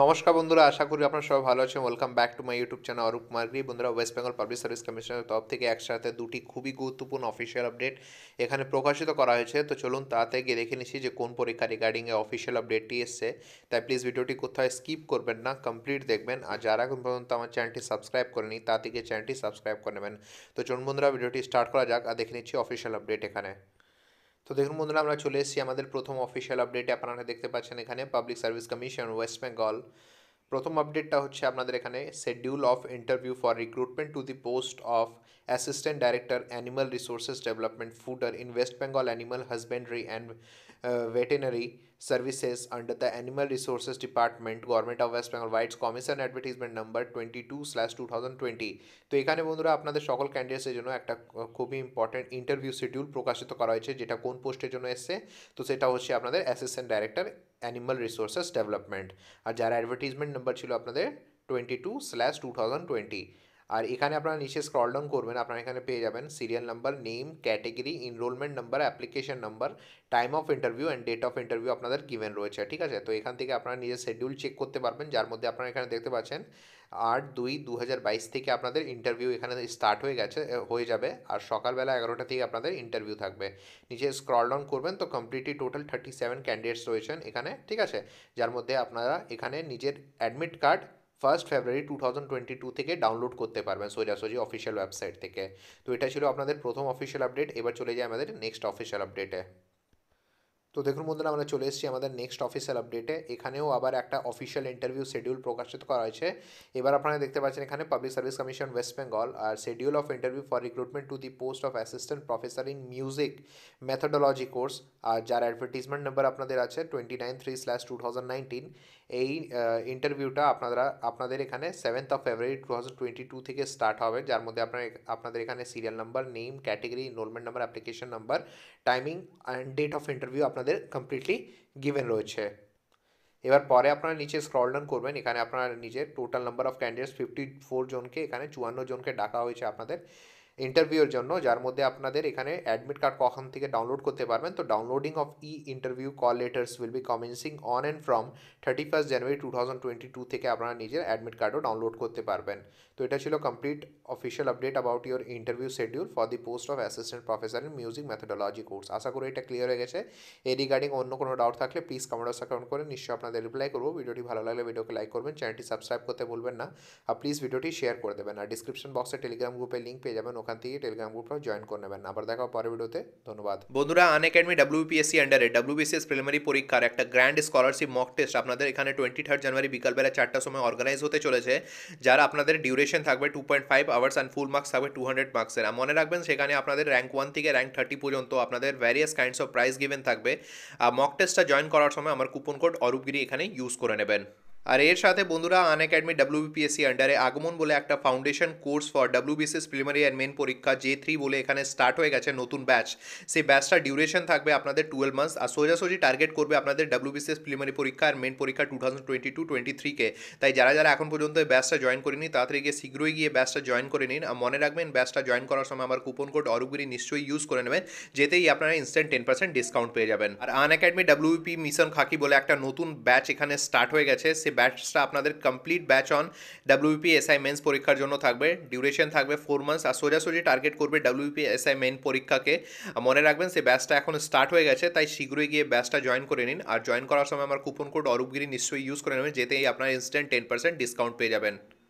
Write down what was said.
নমস্কার বন্ধুরা আশা করি আপনারা সবাই ভালো আছেন welcome back to my YouTube channel Arup Margi বন্ধুরা West Bengal Public Service Commission এর টপ থেকে একসাথে দুটি খুবই গুরুত্বপূর্ণ অফিশিয়াল আপডেট এখানে প্রকাশিত করা হয়েছে তো চলুন তাতে গিয়ে দেখে নেছি যে কোন পরীক্ষা রিগার্ডিং এ অফিশিয়াল আপডেট টি আসছে তাই প্লিজ ভিডিওটি কোথাও স্কিপ করবেন না कंप्लीट দেখবেন আর যারা এখনো পর্যন্ত আমার চ্যানেলটি সাবস্ক্রাইব করেননি তা থেকে চ্যানেলটি সাবস্ক্রাইব করে নেবেন তো চলুন বন্ধুরা ভিডিওটি স্টার্ট করা যাক আর দেখে নেছি অফিশিয়াল আপডেট এখানে তো দেখুন বন্ধুরা আমরা চলে এসেছি আমাদের প্রথম অফিসিয়াল আপডেট আপনারা দেখতে পাচ্ছেন এখানে Public Service Commission West Bengal প্রথম আপডেটটা হচ্ছে আপনাদের এখানে schedule of interview for recruitment to the post of assistant director animal resources development fodder in West Bengal animal husbandry and veterinary services under the animal resources department government of West Bengal vide commission advertisement number twenty two slash two thousand twenty तो एखे बंधुरा अपन सकल candidates जो एक खूब ही important interview schedule प्रकाशित कर poster जो एससे तो से अपने assistant director animal resources development और जरा एडभार्टिजमेंट नंबर छोड़ अपने twenty two slash two thousand twenty আর এখানে আপনারা নিচে স্ক্রল ডাউন করবেন আপনারা এখানে পেয়ে যাবেন serial number name category enrolment number application number time of interview and date of interview আপনাদের গিভেন রয়েছে ঠিক আছে তো এখান থেকে আপনারা নিজের শেডিউল চেক করতে পারবেন যার মধ্যে আপনারা এখানে দেখতে পাচ্ছেন আট দুই দু থেকে আপনাদের ইন্টারভিউ এখানে স্টার্ট হয়ে গেছে হয়ে যাবে আর সকালবেলা এগারোটা থেকে আপনাদের ইন্টারভিউ থাকবে নিচে স্ক্রল ডাউন করবেন তো completely total thirty seven candidates রয়েছেন এখানে ঠিক আছে যার মধ্যে আপনারা এখানে নিজের admit card first February two thousand twenty two থেকে ডাউনলোড করতে পারবেন সোজাসোজি অফিসিয়াল ওয়েবসাইট থেকে তো এটা ছিল আপনাদের প্রথম অফিসিয়াল আপডেট এবার চলে যায় আমাদের নেক্সট অফিসিয়াল আপডেটে তো দেখুন বন্ধুরা আমরা চলে এসেছি আমাদের নেক্সট অফিসিয়াল আপডেটে এখানেও আবার একটা অফিসিয়াল ইন্টারভিউ শিডিউল প্রকাশিত করা হয়েছে এবার আপনারা দেখতে পাচ্ছেন এখানে Public Service Commission West Bengal আর schedule of interview for recruitment to the post of assistant professor in music methodology course আর যার অ্যাডভার্টিজমেন্ট নাম্বার আপনাদের আছে twenty nine three slash two thousand nineteen এই ইন্টারভিউটা আপনারা আপনাদের এখানে seventh of February two thousand twenty two থেকে স্টার্ট হবে যার মধ্যে আপনার আপনাদের এখানে serial number name category enrolment number application number timing and date of interview আপনার আপনাদের কমপ্লিটলি গিভেন রয়েছে এবার পরে আপনারা নিচে স্ক্রল ডাউন করবেন এখানে আপনারা নিজের total number of candidates fifty four জনকে এখানে চুয়ান্ন জনকে ডাকা হয়েছে আপনাদের इंटरव्यूर जो जार मध्य अपन एखे एडमिट कार्ड कखन थ डाउनलोड करतेबेंट तो downloading of e interview call letters will be commencing on and from thirty first January two thousand twenty two the अपना निजे एडमिट कार्डो डाउनलोड करतेबेंट तो ये complete official update about your interview schedule for the post of assistant professor in music methodology course आशा करो ये clear हो गए ए रिगार्डिंग अन्य को डाउट थे प्लिज कमेंट अकाउंट कर निश्चय अपना रिप्लाई करो भिडियो की भाला लगे भिडियो के लाइक करें चैनल सबसक्राइब करते भूलें ना प्लिज भिडियो शेयर कर देवें डिस्क्रिपशन बक्सर टेलिग्राम ग्रुपे लिंक पे जा সেখান থেকে টেলিগ্রাম গ্রুপটাও জয়েন করে নেবেন আবার দেখা পরের ভিডিওতে ধন্যবাদ বন্ধুরা আন একাডেমি ডাব্লিউপিএসসি আন্ডারে ডাব্লিউবিসিএস প্রিলিমারি পরীক্ষার একটা গ্র্যান্ড স্কলারশিপ মক টেস্ট আপনাদের এখানে টোয়েন্টি থার্ড জানুয়ারি বিকালবেলা চারটার সময় অর্গানাইজ হতে চলেছে যারা আপনাদের ডিউরেশন থাকবে two point five hours and full marks থাকবে টু হান্ড্রেড মার্কসের মনে রাখবেন সেখানে আপনাদের র্যাঙ্ক ওয়ান থেকে র্যাঙ্ক থার্টি পর্যন্ত আপনাদের various kinds of prize given থাকবে আর মক টেস্টটা জয়েন করার সময় আমার কুপন কোড অরূপগিরি এখানে ইউজ করে নেবেন আর এর সাথে বন্ধুরা আন একাডেমি ডাব্লিউবিপিএসসি আন্ডারে আগমন বলে একটা foundation course for BCS preliminary and main পরীক্ষা জে থ্রি বলে এখানে স্টার্ট হয়ে গেছে নতুন ব্যাচ সেই ব্যাচটার ডিউরেশন থাকবে আপনাদের টুয়েলভ মান্থস আর সোজাসুজি টার্গেট করবে আপনাদের ডাব্লিউবিসিএস প্রিলিমারি পরীক্ষা আর মেন পরীক্ষা two thousand twenty two twenty থ্রিকে তাই যারা যারা এখন পর্যন্ত এই ব্যাচটা জয়েন করেনি তাড়াতাড়ি গিয়ে শীঘ্রই গিয়ে ব্যাচটা জয়েন করে নিন আর মনে রাখবেন ব্যাচটা জয়েন করার সময় আমার কুপন কোড অরূপগিরি নিশ্চয়ই ইউজ করে নেবেন যেতেই আপনারা ইনস্ট্যান্ট টেন পার্সেন্ট ডিসকাউন্ট পেয়ে যাবেন আর Unacademy WP mission khaki বলে একটা নতুন ব্যাচ এখানে স্টার্ট হয়ে গেছে সে সেই ব্যাচটা আপনাদের complete batch on WP SI mains পরীক্ষার জন্য থাকবে ডিউরেশন থাকবে ফোর মান্থস আর সোজাসুজি টার্গেট করবে ডাব্লিউপি এসআই মেন পরীক্ষাকে মনে রাখবেন সেই ব্যাচটা এখন স্টার্ট হয়ে গেছে তাই শীঘ্রই গিয়ে ব্যাচটা জয়েন করে নিন আর জয়েন করার সময় আমার কুপন কোড অরূপগিরি নিশ্চয়ই ইউজ করে নেবেন যেতেই আপনার ইনস্ট্যান্ট টেন পার্সেন্ট ডিসকাউন্ট পেয়ে যাবেন